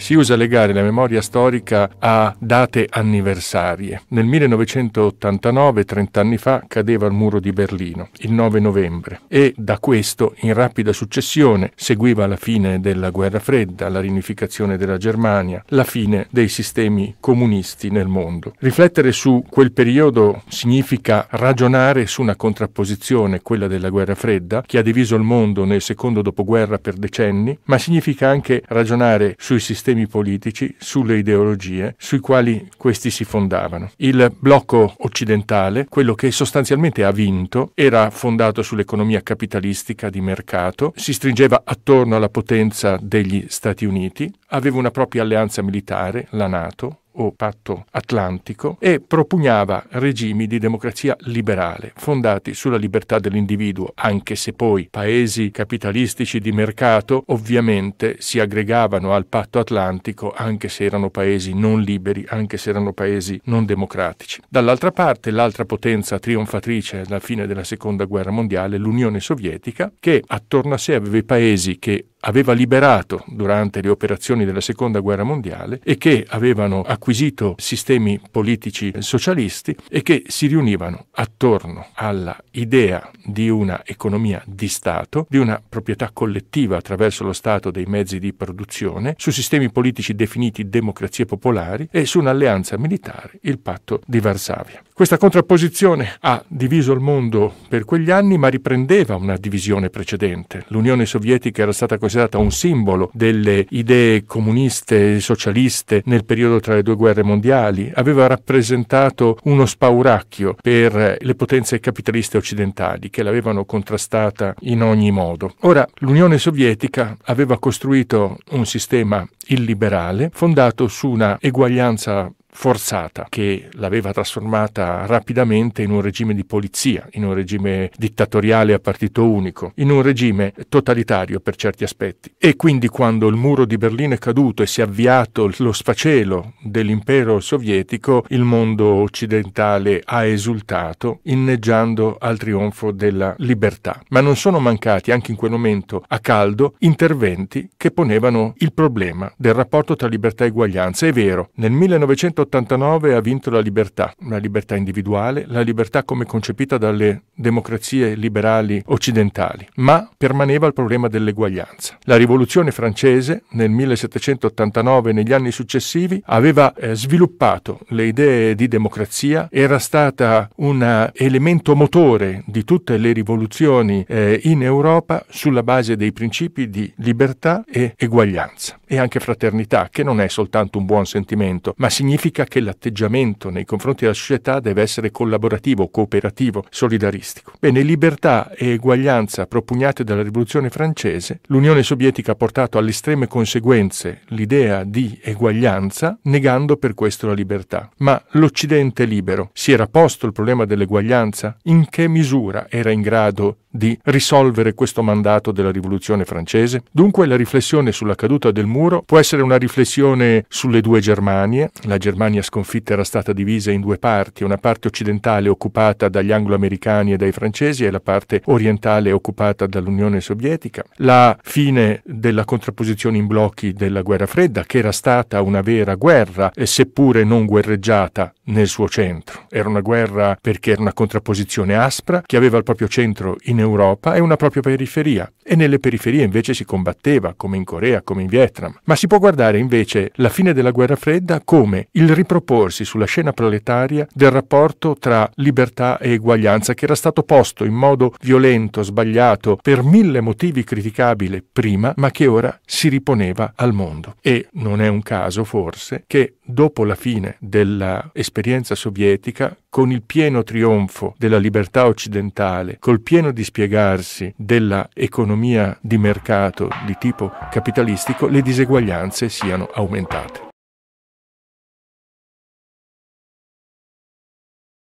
si usa legare la memoria storica a date anniversarie. Nel 1989, 30 anni fa, cadeva il muro di Berlino, il 9 novembre, e da questo in rapida successione seguiva la fine della guerra fredda, la rinificazione della Germania, la fine dei sistemi comunisti nel mondo. Riflettere su quel periodo significa ragionare su una contrapposizione, quella della guerra fredda, che ha diviso il mondo nel secondo dopoguerra per decenni, ma significa anche ragionare sui sistemi sistemi politici, sulle ideologie sui quali questi si fondavano. Il blocco occidentale, quello che sostanzialmente ha vinto, era fondato sull'economia capitalistica di mercato, si stringeva attorno alla potenza degli Stati Uniti, aveva una propria alleanza militare, la NATO, o patto atlantico e propugnava regimi di democrazia liberale, fondati sulla libertà dell'individuo, anche se poi paesi capitalistici di mercato ovviamente si aggregavano al patto atlantico anche se erano paesi non liberi, anche se erano paesi non democratici. Dall'altra parte l'altra potenza trionfatrice alla fine della seconda guerra mondiale, l'Unione Sovietica, che attorno a sé aveva i paesi che aveva liberato durante le operazioni della Seconda Guerra Mondiale e che avevano acquisito sistemi politici socialisti e che si riunivano attorno alla idea di una economia di Stato, di una proprietà collettiva attraverso lo Stato dei mezzi di produzione, su sistemi politici definiti democrazie popolari e su un'alleanza militare, il patto di Varsavia. Questa contrapposizione ha diviso il mondo per quegli anni, ma riprendeva una divisione precedente. L'Unione Sovietica era stata considerata un simbolo delle idee comuniste e socialiste nel periodo tra le due guerre mondiali, aveva rappresentato uno spauracchio per le potenze capitaliste occidentali che l'avevano contrastata in ogni modo. Ora, l'Unione Sovietica aveva costruito un sistema illiberale fondato su una eguaglianza forzata che l'aveva trasformata rapidamente in un regime di polizia, in un regime dittatoriale a partito unico, in un regime totalitario per certi aspetti. E quindi quando il muro di Berlino è caduto e si è avviato lo sfacelo dell'impero sovietico, il mondo occidentale ha esultato, inneggiando al trionfo della libertà. Ma non sono mancati anche in quel momento a caldo interventi che ponevano il problema del rapporto tra libertà e uguaglianza. È vero, nel 1900 1989 ha vinto la libertà, la libertà individuale, la libertà come concepita dalle democrazie liberali occidentali, ma permaneva il problema dell'eguaglianza. La rivoluzione francese nel 1789 e negli anni successivi aveva eh, sviluppato le idee di democrazia, era stata un elemento motore di tutte le rivoluzioni eh, in Europa sulla base dei principi di libertà e eguaglianza e anche fraternità, che non è soltanto un buon sentimento, ma significa che l'atteggiamento nei confronti della società deve essere collaborativo, cooperativo, solidaristico. Bene, libertà e eguaglianza propugnate dalla rivoluzione francese, l'Unione Sovietica ha portato alle estreme conseguenze l'idea di eguaglianza, negando per questo la libertà. Ma l'Occidente libero si era posto il problema dell'eguaglianza? In che misura era in grado di risolvere questo mandato della rivoluzione francese? Dunque la riflessione sulla caduta del muro può essere una riflessione sulle due Germanie. La Germania sconfitta era stata divisa in due parti, una parte occidentale occupata dagli anglo-americani e dai francesi e la parte orientale occupata dall'Unione Sovietica. La fine della contrapposizione in blocchi della guerra fredda, che era stata una vera guerra, seppure non guerreggiata nel suo centro. Era una guerra perché era una contrapposizione aspra che aveva il proprio centro in Europa e una propria periferia e nelle periferie invece si combatteva come in Corea, come in Vietnam. Ma si può guardare invece la fine della guerra fredda come il riproporsi sulla scena proletaria del rapporto tra libertà e eguaglianza che era stato posto in modo violento, sbagliato, per mille motivi criticabile prima, ma che ora si riponeva al mondo. E non è un caso forse che dopo la fine dell'esperienza dell'esperienza sovietica, con il pieno trionfo della libertà occidentale, col pieno dispiegarsi della economia di mercato di tipo capitalistico, le diseguaglianze siano aumentate.